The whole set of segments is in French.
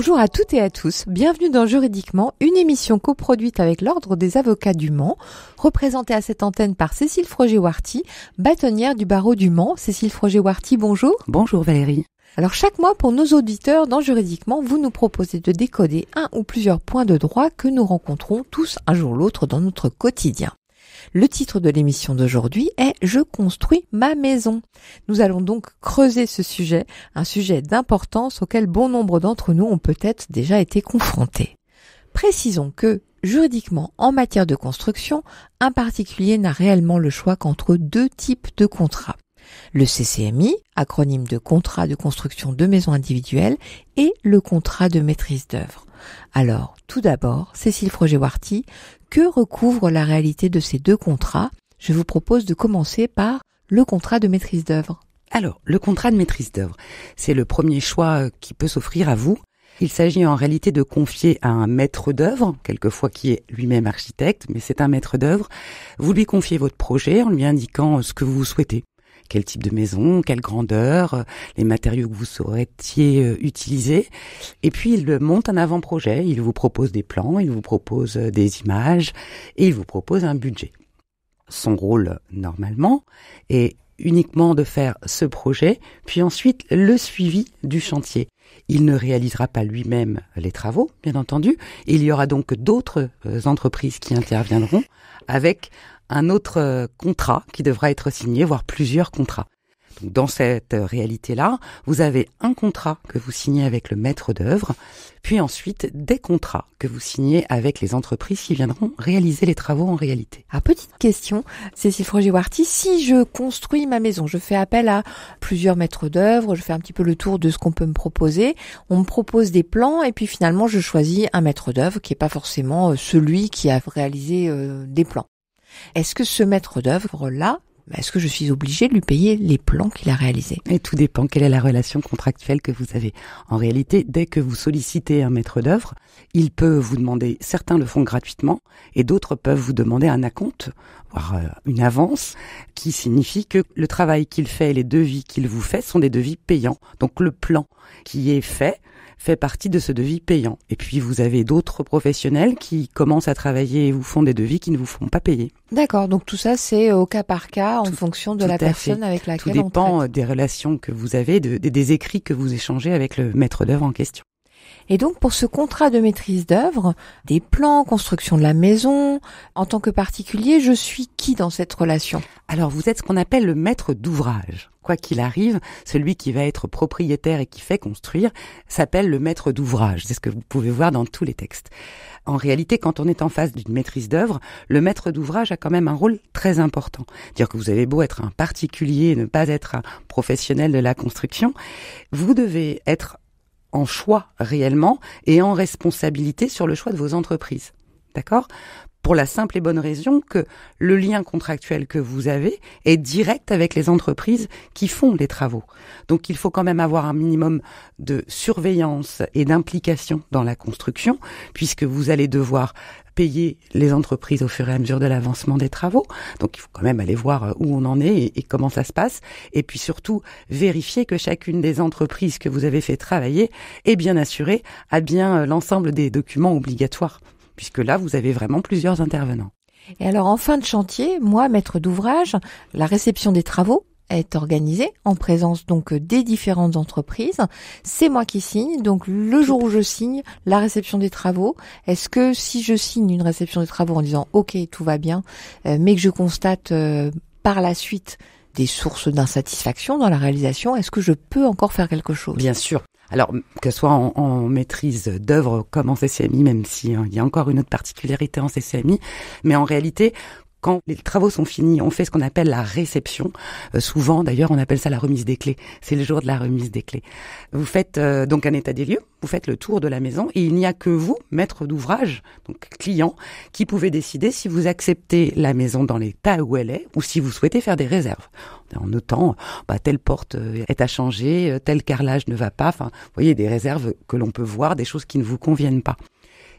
Bonjour à toutes et à tous, bienvenue dans Juridiquement, une émission coproduite avec l'Ordre des avocats du Mans, représentée à cette antenne par Cécile Froger-Warty, bâtonnière du barreau du Mans. Cécile Froger-Warty, bonjour. Bonjour Valérie. Alors chaque mois pour nos auditeurs dans Juridiquement, vous nous proposez de décoder un ou plusieurs points de droit que nous rencontrons tous un jour l'autre dans notre quotidien. Le titre de l'émission d'aujourd'hui est Je construis ma maison. Nous allons donc creuser ce sujet, un sujet d'importance auquel bon nombre d'entre nous ont peut-être déjà été confrontés. Précisons que, juridiquement, en matière de construction, un particulier n'a réellement le choix qu'entre deux types de contrats. Le CCMI, acronyme de contrat de construction de maison individuelle, et le contrat de maîtrise d'œuvre. Alors, tout d'abord, Cécile Froger-Warty, que recouvre la réalité de ces deux contrats Je vous propose de commencer par le contrat de maîtrise d'œuvre. Alors, le contrat de maîtrise d'œuvre, c'est le premier choix qui peut s'offrir à vous. Il s'agit en réalité de confier à un maître d'œuvre, quelquefois qui est lui-même architecte, mais c'est un maître d'œuvre. Vous lui confiez votre projet en lui indiquant ce que vous souhaitez quel type de maison, quelle grandeur, euh, les matériaux que vous souhaitiez euh, utiliser. Et puis il monte un avant-projet, il vous propose des plans, il vous propose euh, des images et il vous propose un budget. Son rôle normalement est uniquement de faire ce projet, puis ensuite le suivi du chantier. Il ne réalisera pas lui-même les travaux, bien entendu. Il y aura donc d'autres entreprises qui interviendront avec un autre euh, contrat qui devra être signé, voire plusieurs contrats. dans cette euh, réalité-là, vous avez un contrat que vous signez avec le maître d'œuvre, puis ensuite des contrats que vous signez avec les entreprises qui viendront réaliser les travaux en réalité. Ah, petite question, Cécile Frangé-Warty, si je construis ma maison, je fais appel à plusieurs maîtres d'œuvre, je fais un petit peu le tour de ce qu'on peut me proposer, on me propose des plans et puis finalement je choisis un maître d'œuvre qui n'est pas forcément euh, celui qui a réalisé des plans. Est-ce que ce maître d'œuvre-là, est-ce que je suis obligé de lui payer les plans qu'il a réalisés Et tout dépend quelle est la relation contractuelle que vous avez. En réalité, dès que vous sollicitez un maître d'œuvre, il peut vous demander, certains le font gratuitement, et d'autres peuvent vous demander un acompte, voire euh, une avance, qui signifie que le travail qu'il fait et les devis qu'il vous fait sont des devis payants. Donc le plan qui est fait fait partie de ce devis payant. Et puis vous avez d'autres professionnels qui commencent à travailler et vous font des devis qui ne vous font pas payer. D'accord, donc tout ça c'est euh, au cas par cas en fonction de la personne avec laquelle on Tout dépend euh, des relations que vous avez, des écrits que vous échangez avec le maître d'œuvre en question. Et donc pour ce contrat de maîtrise d'œuvre, des plans, construction de la maison, en tant que particulier, je suis qui dans cette relation Alors vous êtes ce qu'on appelle le maître d'ouvrage. Quoi qu'il arrive, celui qui va être propriétaire et qui fait construire s'appelle le maître d'ouvrage. C'est ce que vous pouvez voir dans tous les textes. En réalité, quand on est en face d'une maîtrise d'œuvre, le maître d'ouvrage a quand même un rôle très important. Dire que vous avez beau être un particulier, et ne pas être un professionnel de la construction, vous devez être en choix réellement et en responsabilité sur le choix de vos entreprises. D'accord Pour la simple et bonne raison que le lien contractuel que vous avez est direct avec les entreprises qui font les travaux. Donc il faut quand même avoir un minimum de surveillance et d'implication dans la construction puisque vous allez devoir payer les entreprises au fur et à mesure de l'avancement des travaux. Donc il faut quand même aller voir euh, où on en est et, comment ça se passe. Et puis surtout, vérifier que chacune des entreprises que vous avez fait travailler est bien assurée à bien euh, l'ensemble des documents obligatoires. Puisque là, vous avez vraiment plusieurs intervenants. Et alors en fin de chantier, moi, maître d'ouvrage, la réception des travaux, est organisée en présence donc euh, des différentes entreprises. C'est moi qui signe, donc le jour où je signe, la réception des travaux. Est-ce que si je signe une réception des travaux en disant OK, tout va bien, euh, mais que je constate euh, par la suite des sources d'insatisfaction dans la réalisation, est-ce que je peux encore faire quelque chose Bien sûr. Alors, que ce soit en, maîtrise d'œuvre comme en CCMI, même si hein, il y a encore une autre particularité en CCMI, mais en réalité, quand les travaux sont finis, on fait ce qu'on appelle la réception. Euh, souvent, d'ailleurs, on appelle ça la remise des clés. C'est le jour de la remise des clés. Vous faites euh, donc un état des lieux, vous faites le tour de la maison et il n'y a que vous, maître d'ouvrage, donc client, qui pouvez décider si vous acceptez la maison dans l'état où elle est ou si vous souhaitez faire des réserves. En notant, bah, telle porte euh, est à changer, tel carrelage ne va pas. Enfin, vous voyez, des réserves que l'on peut voir, des choses qui ne vous conviennent pas.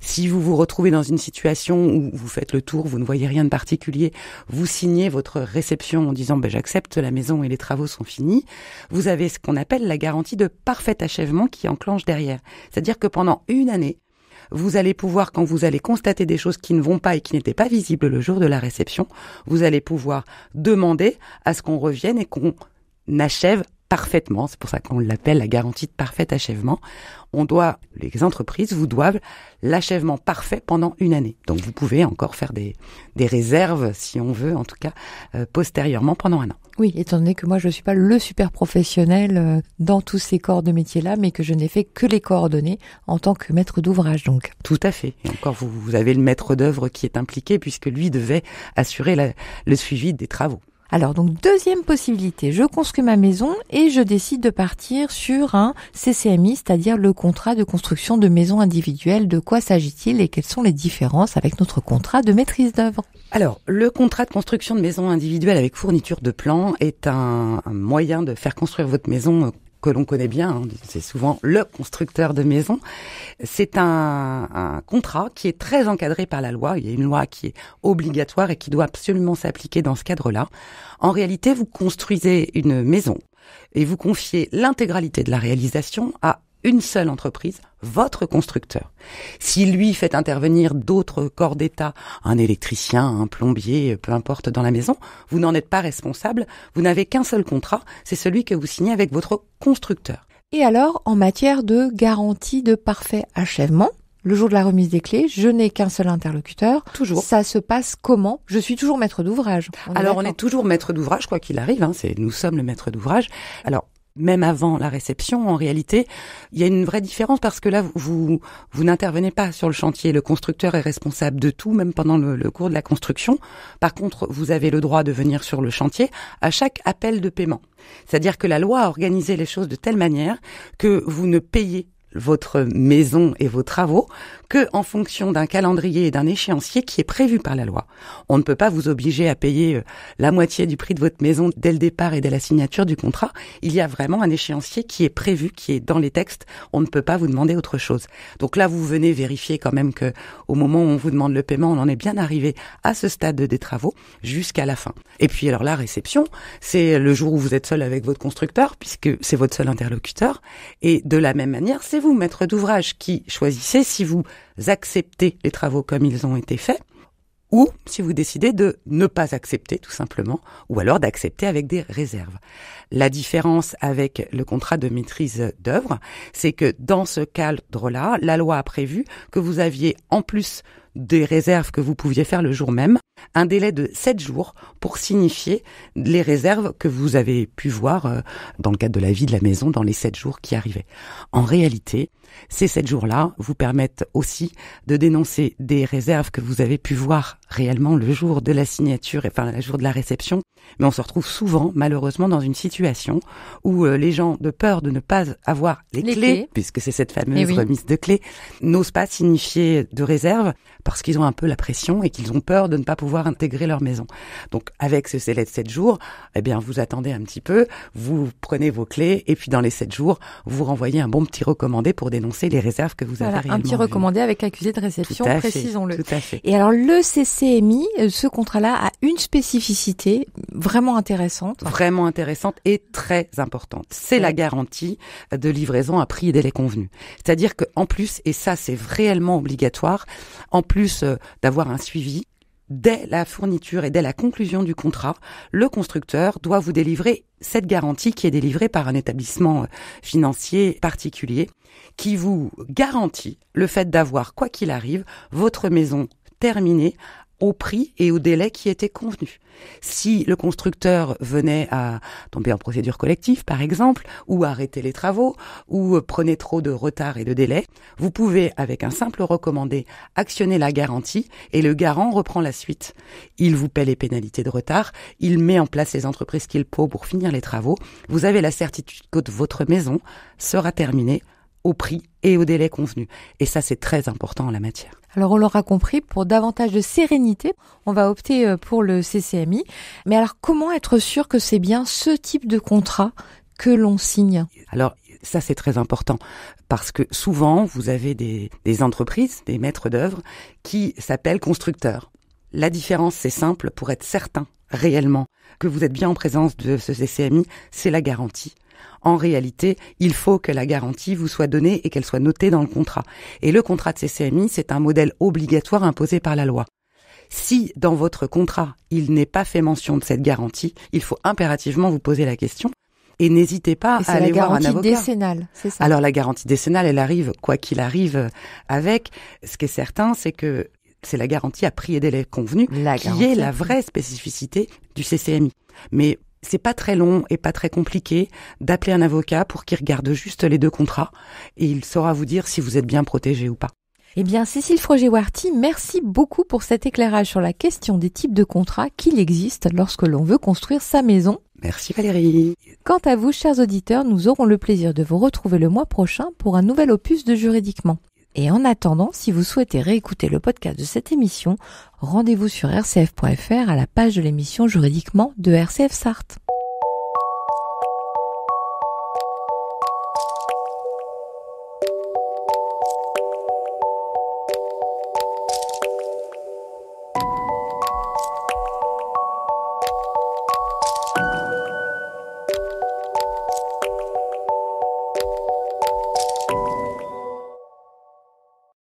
Si vous vous retrouvez dans une situation où vous faites le tour, vous ne voyez rien de particulier, vous signez votre réception en disant bah, j'accepte la maison et les travaux sont finis, vous avez ce qu'on appelle la garantie de parfait achèvement qui enclenche derrière. C'est-à-dire que pendant une année, vous allez pouvoir, quand vous allez constater des choses qui ne vont pas et qui n'étaient pas visibles le jour de la réception, vous allez pouvoir demander à ce qu'on revienne et qu'on n'achève parfaitement. C'est pour ça qu'on l'appelle la garantie de parfait achèvement. On doit, les entreprises vous doivent l'achèvement parfait pendant une année. Donc vous pouvez encore faire des, des réserves, si on veut, en tout cas, euh, postérieurement pendant un an. Oui, étant donné que moi je ne suis pas le super professionnel euh, dans tous ces corps de métier-là, mais que je n'ai fait que les coordonnées en tant que maître d'ouvrage, donc. Tout à fait. Et encore, vous, avez le maître d'œuvre qui est impliqué puisque lui devait assurer le suivi des travaux. Alors donc deuxième possibilité, je construis ma maison et je décide de partir sur un CCMI, c'est-à-dire le contrat de construction de maison individuelle. De quoi s'agit-il et quelles sont les différences avec notre contrat de maîtrise d'œuvre Alors le contrat de construction de maison individuelle avec fourniture de plans est un, un moyen de faire construire votre maison que l'on connaît bien, hein, c'est souvent le constructeur de maison. C'est un, un, contrat qui est très encadré par la loi. Il y a une loi qui est obligatoire et qui doit absolument s'appliquer dans ce cadre-là. En réalité, vous construisez une maison et vous confiez l'intégralité de la réalisation à une seule entreprise, votre constructeur. Si lui fait intervenir d'autres corps d'État, un électricien, un plombier, peu importe dans la maison, vous n'en êtes pas responsable, vous n'avez qu'un seul contrat, c'est celui que vous signez avec votre constructeur. Et alors, en matière de garantie de parfait achèvement, le jour de la remise des clés, je n'ai qu'un seul interlocuteur. Toujours. Ça se passe comment Je suis toujours maître d'ouvrage. Alors on est toujours maître d'ouvrage, quoi qu'il arrive. Hein, c'est nous sommes le maître d'ouvrage. Alors même avant la réception, en réalité, il y a une vraie différence parce que là, vous, vous n'intervenez pas sur le chantier. Le constructeur est responsable de tout, même pendant le, le, cours de la construction. Par contre, vous avez le droit de venir sur le chantier à chaque appel de paiement. C'est-à-dire que la loi a organisé les choses de telle manière que vous ne payez votre maison et vos travaux que en fonction d'un calendrier et d'un échéancier qui est prévu par la loi. On ne peut pas vous obliger à payer euh, la moitié du prix de votre maison dès le départ et dès la signature du contrat. Il y a vraiment un échéancier qui est prévu, qui est dans les textes. On ne peut pas vous demander autre chose. Donc là, vous venez vérifier quand même que au moment où on vous demande le paiement, on en est bien arrivé à ce stade des travaux jusqu'à la fin. Et puis alors la réception, c'est le jour où vous êtes seul avec votre constructeur, puisque c'est votre seul interlocuteur. Et de la même manière, c'est vous, maître d'ouvrage, qui choisissez si vous accepter les travaux comme ils ont été faits, ou si vous décidez de ne pas accepter tout simplement, ou alors d'accepter avec des réserves. La différence avec le contrat de maîtrise d'œuvre, c'est que dans ce cadre-là, la loi a prévu que vous aviez, en plus des réserves que vous pouviez faire le jour même, un délai de sept jours pour signifier les réserves que vous avez pu voir euh, dans le cadre de la vie de la maison dans les sept jours qui arrivaient. En réalité, ces sept jours-là vous permettent aussi de dénoncer des réserves que vous avez pu voir réellement le jour de la signature, enfin le jour de la réception. Mais on se retrouve souvent, malheureusement, dans une situation où euh, les gens, de peur de ne pas avoir les, clés, puisque c'est cette eh fameuse remise de clés, n'osent pas signifier de réserve parce qu'ils ont un peu la pression et qu'ils ont peur de ne pas pouvoir intégrer leur maison. Donc, avec ce délai de 7 jours, eh bien, vous attendez un petit peu, vous prenez vos clés et puis dans les 7 jours, vous renvoyez un bon petit recommandé pour des dénoncer les réserves que vous avez réellement. Un petit recommandé avec accusé de réception, précisons-le. Tout Et alors le CCMI, euh, ce contrat-là a une spécificité vraiment intéressante. Vraiment intéressante et très importante. C'est la garantie de livraison à prix et délai convenu. C'est-à-dire qu'en plus, et ça c'est réellement obligatoire, en plus euh, d'avoir un suivi, dès la fourniture et dès la conclusion du contrat, le constructeur doit vous délivrer cette garantie qui est délivrée par un établissement euh, financier particulier qui vous garantit le fait d'avoir, quoi qu'il arrive, votre maison terminée au prix et au délai qui étaient convenus. Si le constructeur venait à tomber en procédure collective, par exemple, ou arrêter les travaux, ou prenait trop de retard et de délai, vous pouvez, avec un simple recommandé, actionner la garantie et le garant reprend la suite. Il vous paie les pénalités de retard, il met en place les entreprises qu'il peut pour finir les travaux. Vous avez la certitude que votre maison sera terminée au prix et au délai convenu. Et ça, c'est très important en la matière. Alors on l'aura compris, pour davantage de sérénité, on va opter euh, pour le CCMI. Mais alors comment être sûr que c'est bien ce type de contrat que l'on signe Alors ça c'est très important parce que souvent vous avez des, entreprises, des maîtres d'œuvre qui s'appellent constructeurs. La différence c'est simple pour être certain réellement que vous êtes bien en présence de ce CCMI, c'est la garantie. En réalité, il faut que la garantie vous soit donnée et qu'elle soit notée dans le contrat. Et le contrat de CCMI, c'est un modèle obligatoire imposé par la loi. Si dans votre contrat, il n'est pas fait mention de cette garantie, il faut impérativement vous poser la question et n'hésitez pas à aller voir un avocat. La garantie décennale, c'est ça. Alors la garantie décennale, elle arrive quoi qu'il arrive avec. Ce qui est certain, c'est que c'est la garantie à prix et délai convenu, la qui est la vraie spécificité du CCMI. Mais c'est pas très long et pas très compliqué d'appeler un avocat pour qu'il regarde juste les deux contrats et il saura vous dire si vous êtes bien protégé ou pas. Eh bien, Cécile Froger-Warty, merci beaucoup pour cet éclairage sur la question des types de contrats qu'il existe lorsque l'on veut construire sa maison. Merci Valérie. Quant à vous, chers auditeurs, nous aurons le plaisir de vous retrouver le mois prochain pour un nouvel opus de Juridiquement. Et en attendant, si vous souhaitez réécouter le podcast de cette émission, rendez-vous sur rcf.fr à la page de l'émission juridiquement de RCF Sarthe.